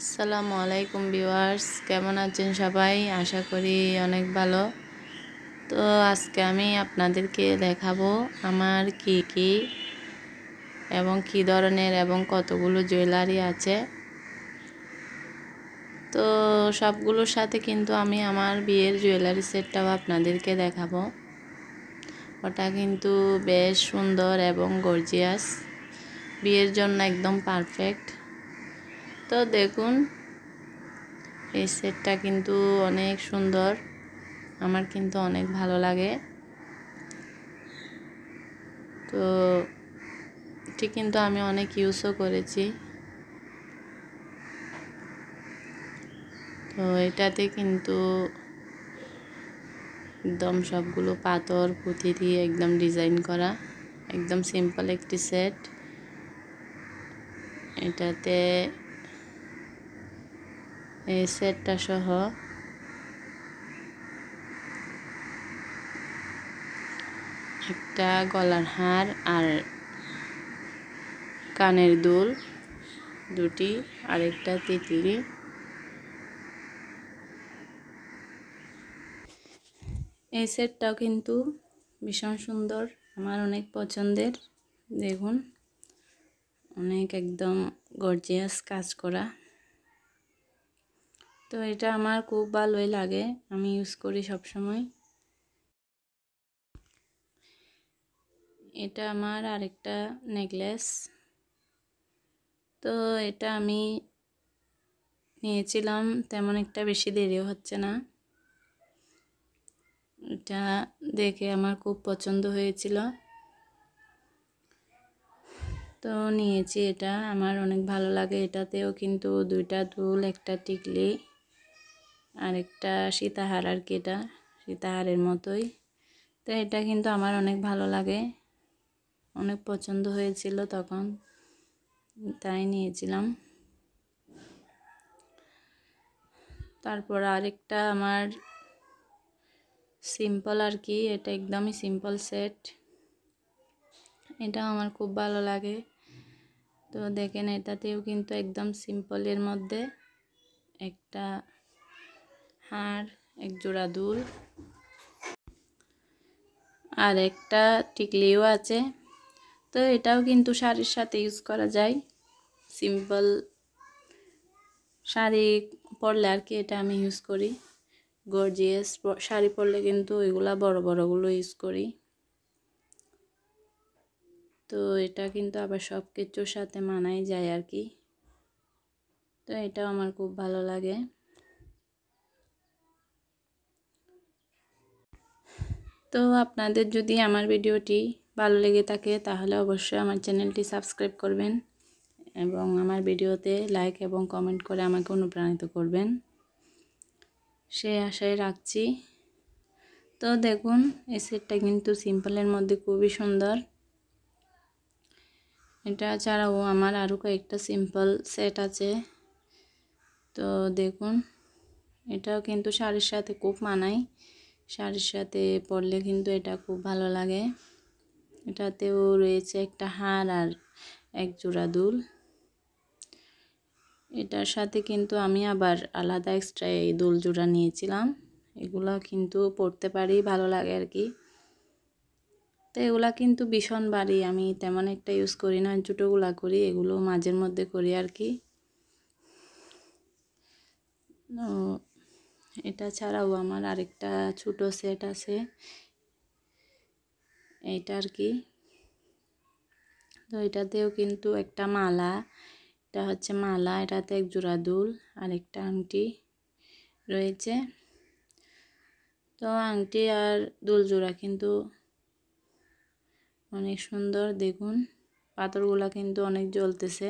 আসসালামু আলাইকুম ভিউয়ার্স কেমন আছেন সবাই আশা করি অনেক ভালো তো আজকে আমি আপনাদেরকে দেখাবো আমার কি কি এবং কি ধরনের এবং কতগুলো জুয়েলারি আছে তো সবগুলোর সাথে কিন্তু আমি আমার বিয়ের জুয়েলারি সেটটাও আপনাদেরকে দেখাবো ওটা কিন্তু বেশ সুন্দর এবং গর্জিয়াস বিয়ের জন্য একদম পারফেক্ট তো দেখুন এই সেটটা কিন্তু অনেক সুন্দর আমার কিন্তু অনেক ভালো লাগে তো এটি কিন্তু আমি অনেক ইউজও করেছি তো এটাতে কিন্তু একদম সবগুলো পাথর পুঁতি দিয়ে একদম ডিজাইন করা একদম সিম্পল একটি সেট এটাতে এই সেটটা সহ একটা গলার হার আর কানের দুল দুটি আরেকটা তিতলি এই সেটটাও কিন্তু ভীষণ সুন্দর আমার অনেক পছন্দের দেখুন অনেক একদম গর্জিয়াস কাজ করা তো এটা আমার খুব ভালোই লাগে আমি ইউজ করি সব সময় এটা আমার আরেকটা নেকলেস তো এটা আমি নিয়েছিলাম তেমন একটা বেশি দেরিও হচ্ছে না এটা দেখে আমার খুব পছন্দ হয়েছিল তো নিয়েছি এটা আমার অনেক ভালো লাগে এটাতেও কিন্তু দুইটা দুল একটা টিকলি আরেকটা সীতাহার আর কি এটা সীতাহারের মতোই তো এটা কিন্তু আমার অনেক ভালো লাগে অনেক পছন্দ হয়েছিল তখন তাই নিয়েছিলাম তারপর আরেকটা আমার সিম্পল আর কি এটা একদমই সিম্পল সেট এটা আমার খুব ভালো লাগে তো দেখেন এটাতেও কিন্তু একদম সিম্পলের মধ্যে একটা হাড় এক জোড়া দুল আর একটা টিকলিও আছে তো এটাও কিন্তু শাড়ির সাথে ইউজ করা যায় সিম্পল শাড়ি পরলে আর কি এটা আমি ইউজ করি গর্জিয়াস শাড়ি পরলে কিন্তু এগুলা বড় বড়গুলো ইউজ করি তো এটা কিন্তু আবার সব কিছুর সাথে মানাই যায় আর কি তো এটাও আমার খুব ভালো লাগে তো আপনাদের যদি আমার ভিডিওটি ভালো লেগে থাকে তাহলে অবশ্যই আমার চ্যানেলটি সাবস্ক্রাইব করবেন এবং আমার ভিডিওতে লাইক এবং কমেন্ট করে আমাকে অনুপ্রাণিত করবেন সে আশায় রাখছি তো দেখুন এই সেটটা কিন্তু সিম্পলের মধ্যে খুবই সুন্দর এটা ছাড়াও আমার আরও কয়েকটা সিম্পল সেট আছে তো দেখুন এটাও কিন্তু শাড়ির সাথে খুব মানায় শাড়ির সাথে পরলে কিন্তু এটা খুব ভালো লাগে এটাতেও রয়েছে একটা হার আর এক জোড়া দুল এটার সাথে কিন্তু আমি আবার আলাদা এক্সট্রা এই দুল জোড়া নিয়েছিলাম এগুলো কিন্তু পড়তে পারি ভালো লাগে আর কি তো এগুলা কিন্তু ভীষণ বাড়ি আমি তেমন একটা ইউজ করি না ছোটোগুলা করি এগুলো মাঝের মধ্যে করি আর কি এটা ছাড়াও আমার আরেকটা ছোট সেট আছে এইটা আর কি তো এটাতেও কিন্তু একটা মালা এটা হচ্ছে মালা এটাতে এক জোড়া দুল আরেকটা আংটি রয়েছে তো আংটি আর দুল জোড়া কিন্তু অনেক সুন্দর দেখুন পাথরগুলা কিন্তু অনেক জ্বলতেছে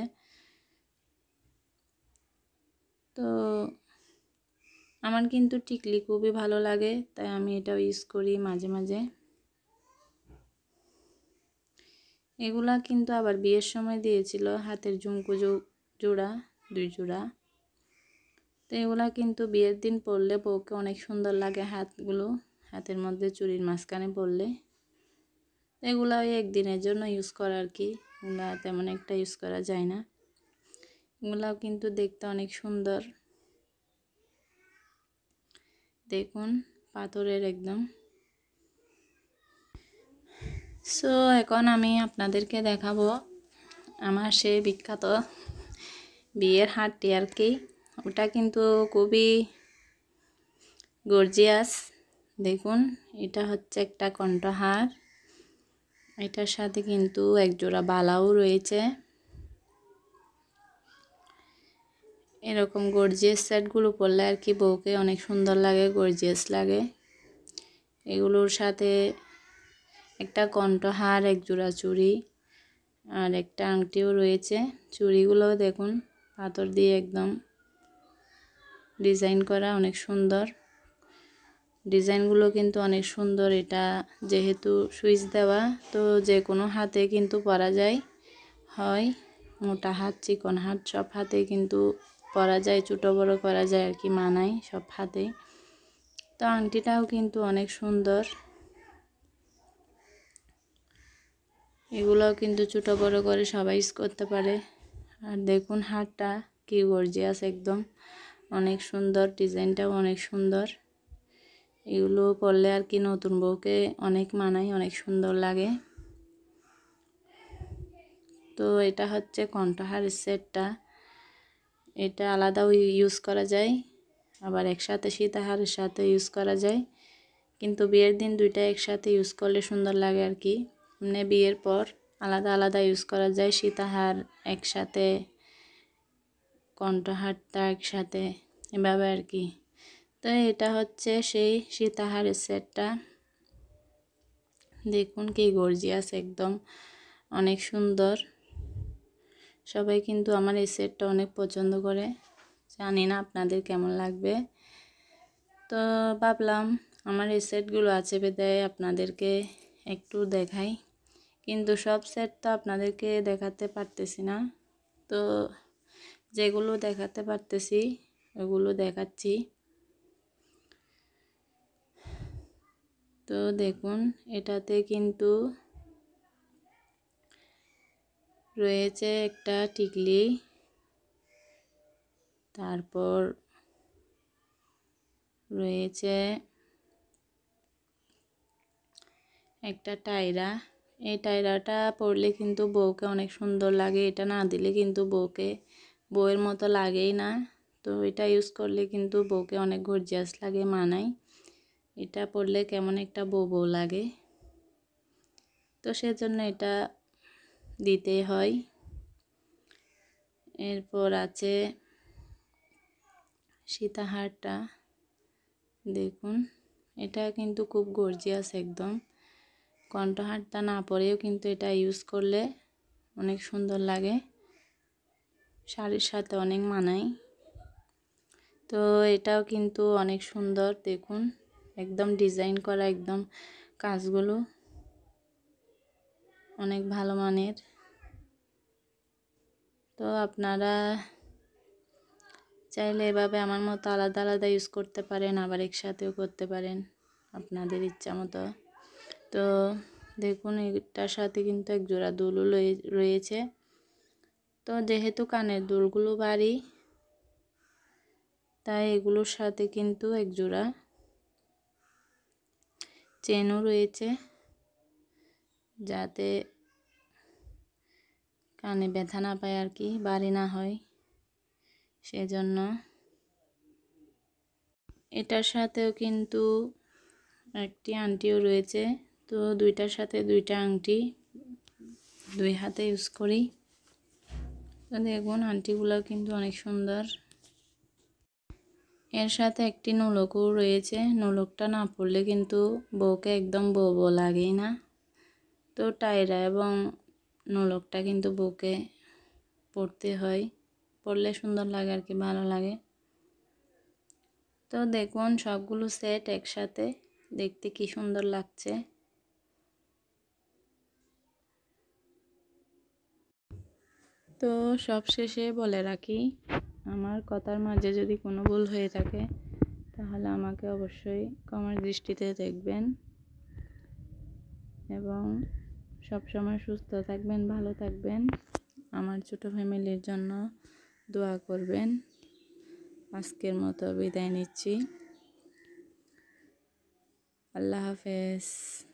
তো আমার কিন্তু টিকলি খুবই ভালো লাগে তাই আমি এটাও ইউজ করি মাঝে মাঝে এগুলা কিন্তু আবার বিয়ের সময় দিয়েছিল হাতের ঝুমকো জোড়া দুই জোড়া তো এগুলা কিন্তু বিয়ের দিন পরলে বউকে অনেক সুন্দর লাগে হাতগুলো হাতের মধ্যে চুরির মাঝখানে পরলে এগুলা ওই একদিনের জন্য ইউজ করা আর কি এগুলা তেমন একটা ইউজ করা যায় না এগুলাও কিন্তু দেখতে অনেক সুন্দর দেখুন পাথরের একদম সো এখন আমি আপনাদেরকে দেখাবো আমার সে বিখ্যাত বিয়ের হাটটি আর কি ওটা কিন্তু খুবই গর্জিয়াস দেখুন এটা হচ্ছে একটা কণ্ঠহার এটার সাথে কিন্তু একজোড়া বালাও রয়েছে এরকম গর্জিয়াস সেটগুলো পরলে আর কি বউকে অনেক সুন্দর লাগে গর্জিয়াস লাগে এগুলোর সাথে একটা কণ্ঠহার এক জোড়া চুড়ি আর একটা আংটিও রয়েছে চুড়িগুলো দেখুন পাথর দিয়ে একদম ডিজাইন করা অনেক সুন্দর ডিজাইনগুলো কিন্তু অনেক সুন্দর এটা যেহেতু সুইচ দেওয়া তো যে কোনো হাতে কিন্তু পরা যায় হয় মোটা হাত চিকন হাত সব হাতে কিন্তু পরা যায় ছোটো বড় করা যায় আর কি মানায় সব হাতেই তো আংটিটাও কিন্তু অনেক সুন্দর এগুলোও কিন্তু ছোটো বড় করে সবাই ইউজ করতে পারে আর দেখুন হাটটা কি গর্জিয়াস একদম অনেক সুন্দর ডিজাইনটাও অনেক সুন্দর এগুলো করলে আর কি নতুন বউকে অনেক মানায় অনেক সুন্দর লাগে তো এটা হচ্ছে কণ্ঠহার সেটটা এটা আলাদাও ইউজ করা যায় আবার একসাথে সীতাহারের সাথে ইউজ করা যায় কিন্তু বিয়ের দিন দুইটা একসাথে ইউজ করলে সুন্দর লাগে আর কি মানে বিয়ের পর আলাদা আলাদা ইউজ করা যায় সীতাহার একসাথে কণ্ঠহারটা একসাথে এভাবে আর কি তো এটা হচ্ছে সেই সীতাহারের সেটটা দেখুন কি গর্জিয়াস একদম অনেক সুন্দর সবাই কিন্তু আমার এই সেটটা অনেক পছন্দ করে জানি না আপনাদের কেমন লাগবে তো ভাবলাম আমার এই সেটগুলো আছে বেদায় আপনাদেরকে একটু দেখাই কিন্তু সব সেট তো আপনাদেরকে দেখাতে পারতেছি না তো যেগুলো দেখাতে পারতেছি ওগুলো দেখাচ্ছি তো দেখুন এটাতে কিন্তু রয়েছে একটা টিকলি তারপর রয়েছে একটা টায়রা এই টায়রাটা পড়লে কিন্তু বউকে অনেক সুন্দর লাগে এটা না দিলে কিন্তু বউকে বউয়ের মতো লাগেই না তো এটা ইউজ করলে কিন্তু বউকে অনেক গর্জিয়াস লাগে মানায় এটা পড়লে কেমন একটা বউ বউ লাগে তো সেজন্য এটা দিতে হয় এরপর আছে সীতাহারটা দেখুন এটা কিন্তু খুব গর্জিয়াস একদম কণ্ঠহারটা না পরেও কিন্তু এটা ইউজ করলে অনেক সুন্দর লাগে শাড়ির সাথে অনেক মানায় তো এটাও কিন্তু অনেক সুন্দর দেখুন একদম ডিজাইন করা একদম কাজগুলো অনেক ভালো মানের তো আপনারা চাইলে এভাবে আমার মতো আলাদা আলাদা ইউজ করতে পারেন আবার একসাথেও করতে পারেন আপনাদের ইচ্ছা মতো তো দেখুন এটার সাথে কিন্তু এক জোড়া দুলও রয়েছে তো যেহেতু কানের দুলগুলো বাড়ি তাই এগুলোর সাথে কিন্তু এক জোড়া চেনও রয়েছে যাতে কানে ব্যথা না পায় আর কি বাড়ি না হয় সেজন্য এটার সাথেও কিন্তু একটি আংটিও রয়েছে তো দুইটার সাথে দুইটা আংটি দুই হাতে ইউজ করি তো দেখুন আংটিগুলো কিন্তু অনেক সুন্দর এর সাথে একটি নোলকও রয়েছে নোলকটা না পড়লে কিন্তু বউকে একদম বউ বউ লাগেই না তো টায়রা এবং নোলকটা কিন্তু বুকে পড়তে হয় পড়লে সুন্দর লাগে আর কি ভালো লাগে তো দেখুন সবগুলো সেট একসাথে দেখতে কি সুন্দর লাগছে তো সব শেষে বলে রাখি আমার কথার মাঝে যদি কোনো ভুল হয়ে থাকে তাহলে আমাকে অবশ্যই কমার দৃষ্টিতে দেখবেন এবং সব সময় সুস্থ থাকবেন ভালো থাকবেন আমার ছোট ফ্যামিলির জন্য দোয়া করবেন আজকের মতো বিদায় নিচ্ছি আল্লাহ হাফেজ